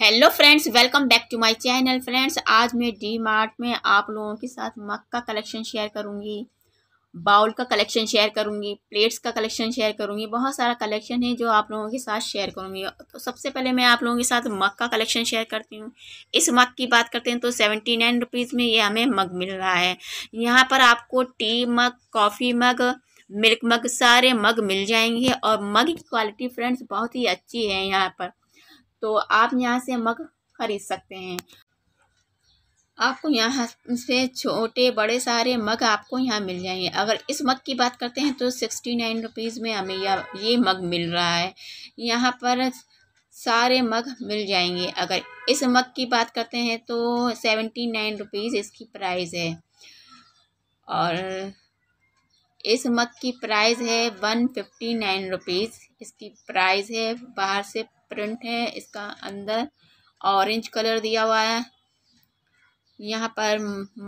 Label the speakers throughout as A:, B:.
A: hello friends welcome back to my channel friends आज मैं D mart में आप लोगों के साथ मग का कलेक्शन शेयर करूंगी बाउल का कलेक्शन शेयर करूंगी प्लेट्स का कलेक्शन शेयर करूंगी बहुत सारा कलेक्शन है जो आप लोगों के साथ शेयर करूंगी तो सबसे पहले मैं आप लोगों के साथ मग का कलेक्शन शेयर करती हूँ इस मग की बात करते हैं तो सेवेंटी नाइन रुपीज़ में ये हमें मग मिल रहा है यहाँ पर आपको tea mug coffee mug milk mug सारे मग मिल जाएंगे और मग की क्वालिटी फ्रेंड्स बहुत ही अच्छी है यहाँ पर तो आप यहाँ से मग खरीद सकते हैं आपको यहाँ से छोटे बड़े सारे मग आपको यहाँ मिल जाएंगे अगर इस मग की बात करते हैं तो सिक्सटी नाइन रुपीज़ में हमें यह ये मग मिल रहा है यहाँ पर सारे मग मिल जाएंगे अगर इस मग की बात करते हैं तो सेवेंटी नाइन रुपीज़ इसकी प्राइस है और इस मग की प्राइस है वन फिफ्टी नाइन रुपीज़ इसकी प्राइस है बाहर से प्रिंट है इसका अंदर ऑरेंज कलर दिया हुआ है यहाँ पर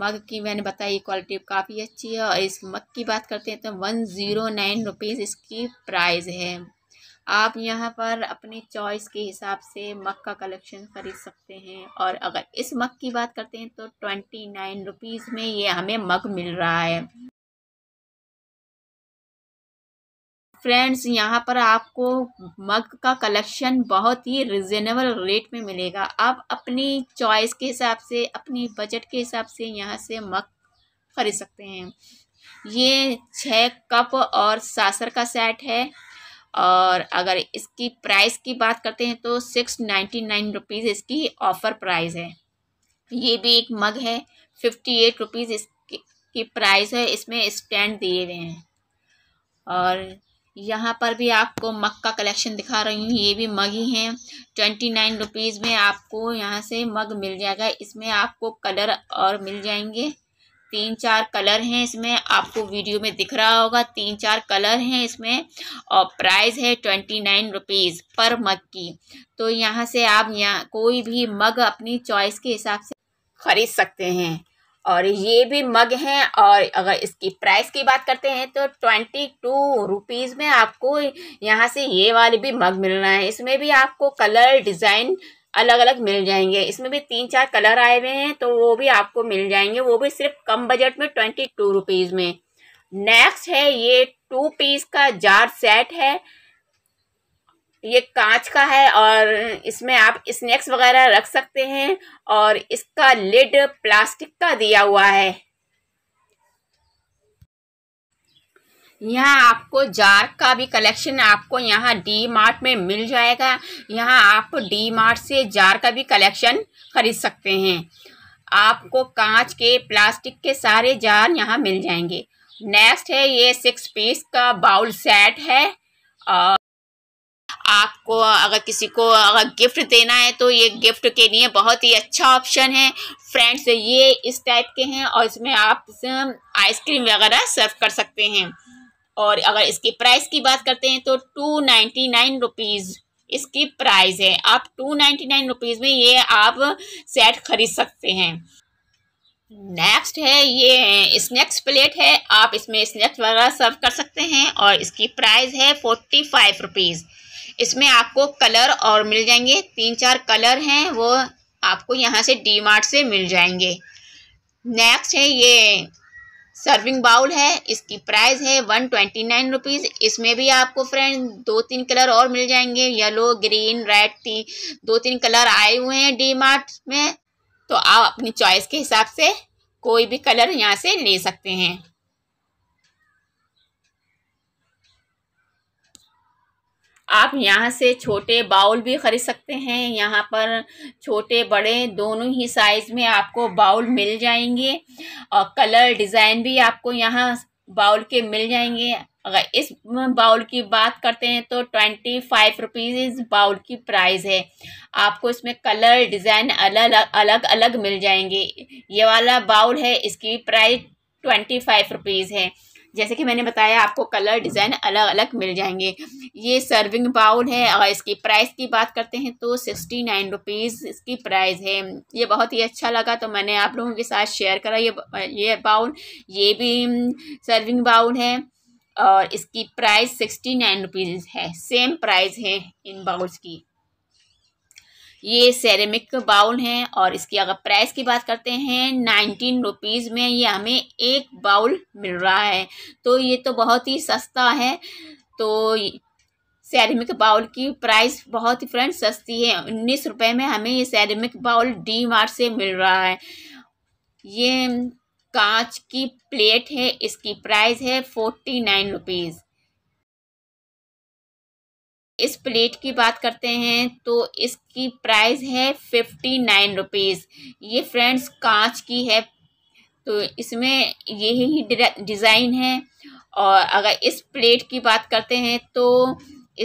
A: मग की मैंने बताई क्वालिटी काफ़ी अच्छी है और इस मग की बात करते हैं तो वन ज़ीरो नाइन रुपीज़ इसकी प्राइस है आप यहाँ पर अपनी चॉइस के हिसाब से मग का कलेक्शन ख़रीद सकते हैं और अगर इस मग की बात करते हैं तो ट्वेंटी नाइन रुपीज़ में ये हमें मग मिल रहा है फ्रेंड्स यहाँ पर आपको मग का कलेक्शन बहुत ही रिजनेबल रेट में मिलेगा आप अपनी चॉइस के हिसाब से अपनी बजट के हिसाब से यहाँ से मग खरीद सकते हैं ये छः कप और सासर का सेट है और अगर इसकी प्राइस की बात करते हैं तो सिक्स नाइन्टी नाइन रुपीज़ इसकी ऑफ़र प्राइस है ये भी एक मग है फिफ्टी एट रुपीज़ इसकी प्राइस है इसमें स्टैंड दिए हुए हैं और यहाँ पर भी आपको मग का कलेक्शन दिखा रही हूँ ये भी मग ही हैं ट्वेंटी नाइन रुपीज़ में आपको यहाँ से मग मिल जाएगा इसमें आपको कलर और मिल जाएंगे तीन चार कलर हैं इसमें आपको वीडियो में दिख रहा होगा तीन चार कलर हैं इसमें और प्राइस है ट्वेंटी नाइन रुपीज़ पर मग की तो यहाँ से आप यहाँ कोई भी मग अपनी चॉइस के हिसाब से ख़रीद सकते हैं और ये भी मग हैं और अगर इसकी प्राइस की बात करते हैं तो ट्वेंटी टू रुपीज़ में आपको यहाँ से ये वाले भी मग मिल रहा है इसमें भी आपको कलर डिज़ाइन अलग अलग मिल जाएंगे इसमें भी तीन चार कलर आए हुए हैं तो वो भी आपको मिल जाएंगे वो भी सिर्फ कम बजट में ट्वेंटी टू रुपीज़ में नेक्स्ट है ये टू पीस का जार सेट है ये कांच का है और इसमें आप स्नैक्स वगैरह रख सकते हैं और इसका लिड प्लास्टिक का दिया हुआ है यहाँ आपको जार का भी कलेक्शन आपको यहाँ डी मार्ट में मिल जाएगा यहाँ आप डी मार्ट से जार का भी कलेक्शन खरीद सकते हैं आपको कांच के प्लास्टिक के सारे जार यहाँ मिल जाएंगे नेक्स्ट है ये सिक्स पीस का बाउल सेट है और आपको अगर किसी को अगर गिफ्ट देना है तो ये गिफ्ट के लिए बहुत ही अच्छा ऑप्शन है फ्रेंड्स ये इस टाइप के हैं और इसमें आप आइसक्रीम वगैरह सर्व कर सकते हैं और अगर इसकी प्राइस की बात करते हैं तो टू नाइन्टी नाइन रुपीज़ इसकी प्राइस है आप टू नाइन्टी नाइन रुपीज़ में ये आप सेट खरीद सकते हैं नेक्स्ट है ये स्नैक्स प्लेट है आप इसमें स्नैक्स वगैरह सर्व कर सकते हैं और इसकी प्राइस है फोर्टी फाइव रुपीज़ इसमें आपको कलर और मिल जाएंगे तीन चार कलर हैं वो आपको यहाँ से डी मार्ट से मिल जाएंगे नेक्स्ट है ये सर्विंग बाउल है इसकी प्राइस है वन ट्वेंटी नाइन रुपीज़ इसमें भी आपको फ्रेंड दो तीन कलर और मिल जाएंगे येलो ग्रीन रेड तीन दो तीन कलर आए हुए हैं डी मार्ट में तो आप अपनी चॉइस के हिसाब से कोई भी कलर यहाँ से ले सकते हैं आप यहाँ से छोटे बाउल भी ख़रीद सकते हैं यहाँ पर छोटे बड़े दोनों ही साइज़ में आपको बाउल मिल जाएंगे और कलर डिज़ाइन भी आपको यहाँ बाउल के मिल जाएंगे अगर इस बाउल की बात करते हैं तो ट्वेंटी फाइव रुपीज़ इस बाउल की प्राइस है आपको इसमें कलर डिज़ाइन अलग अलग अलग मिल जाएंगे ये वाला बाउल है इसकी प्राइस ट्वेंटी फाइव रुपीज़ है जैसे कि मैंने बताया आपको कलर डिज़ाइन अलग अलग मिल जाएंगे ये सर्विंग बाउल है और इसकी प्राइस की बात करते हैं तो सिक्सटी नाइन रुपीज़ इसकी प्राइस है ये बहुत ही अच्छा लगा तो मैंने आप लोगों के साथ शेयर करा ये ये बाउल ये भी सर्विंग बाउल है और इसकी प्राइस सिक्सटी नाइन रुपीज़ है सेम प्राइस है इन बाउल्स की ये सेरेमिक बाउल हैं और इसकी अगर प्राइस की बात करते हैं नाइनटीन रुपीज़ में ये हमें एक बाउल मिल रहा है तो ये तो बहुत ही सस्ता है तो सैरमिक बाउल की प्राइस बहुत ही फ्रेंड सस्ती है उन्नीस रुपये में हमें ये सैरमिक बाउल डी मार्ट से मिल रहा है ये कांच की प्लेट है इसकी प्राइस है फोर्टी नाइन रुपीज़ इस प्लेट की बात करते हैं तो इसकी प्राइस है फिफ्टी नाइन रुपीज़ ये फ्रेंड्स कांच की है तो इसमें यही डिज़ाइन है और अगर इस प्लेट की बात करते हैं तो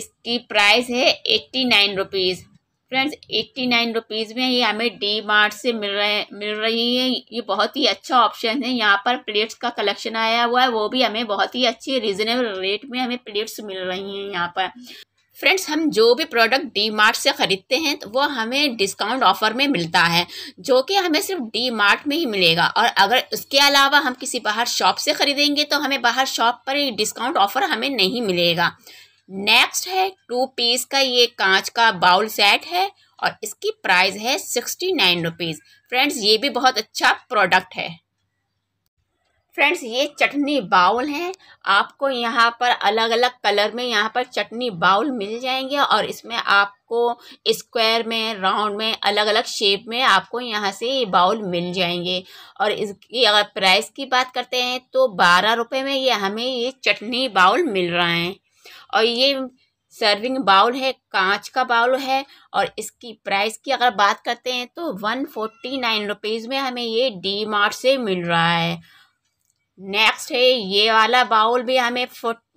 A: इसकी प्राइस है eighty nine rupees friends eighty nine rupees में ये हमें डी मार्ट से मिल रहे मिल रही है ये बहुत ही अच्छा ऑप्शन है यहाँ पर प्लेट्स का कलेक्शन आया हुआ है वो भी हमें बहुत ही अच्छी रिजनेबल रेट में हमें प्लेट्स मिल रही हैं यहाँ पर फ्रेंड्स हम जो भी प्रोडक्ट डी मार्ट से ख़रीदते हैं तो वो हमें डिस्काउंट ऑफर में मिलता है जो कि हमें सिर्फ डी मार्ट में ही मिलेगा और अगर उसके अलावा हम किसी बाहर शॉप से ख़रीदेंगे तो हमें बाहर शॉप पर ही डिस्काउंट ऑफर हमें नहीं मिलेगा नेक्स्ट है टू पीस का ये कांच का बाउल सेट है और इसकी प्राइस है सिक्सटी नाइन रुपीज़ फ्रेंड्स ये भी बहुत अच्छा प्रोडक्ट है फ्रेंड्स ये चटनी बाउल हैं आपको यहाँ पर अलग अलग कलर में यहाँ पर चटनी बाउल मिल जाएंगे और इसमें आपको स्क्वायर में राउंड में अलग अलग शेप में आपको यहाँ से ये बाउल मिल जाएंगे और इसकी अगर प्राइस की बात करते हैं तो बारह रुपये में ये हमें ये चटनी बाउल मिल रहा है और ये सर्विंग बाउल है कांच का बाउल है और इसकी प्राइस की अगर बात करते हैं तो वन फोर्टी नाइन रुपीज़ में हमें ये डी मार्ट से मिल रहा है नेक्स्ट है ये वाला बाउल भी हमें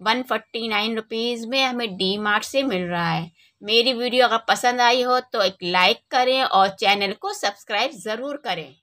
A: वन फोर्टी नाइन रुपीज़ में हमें डी मार्ट से मिल रहा है मेरी वीडियो अगर पसंद आई हो तो एक लाइक करें और चैनल को सब्सक्राइब ज़रूर करें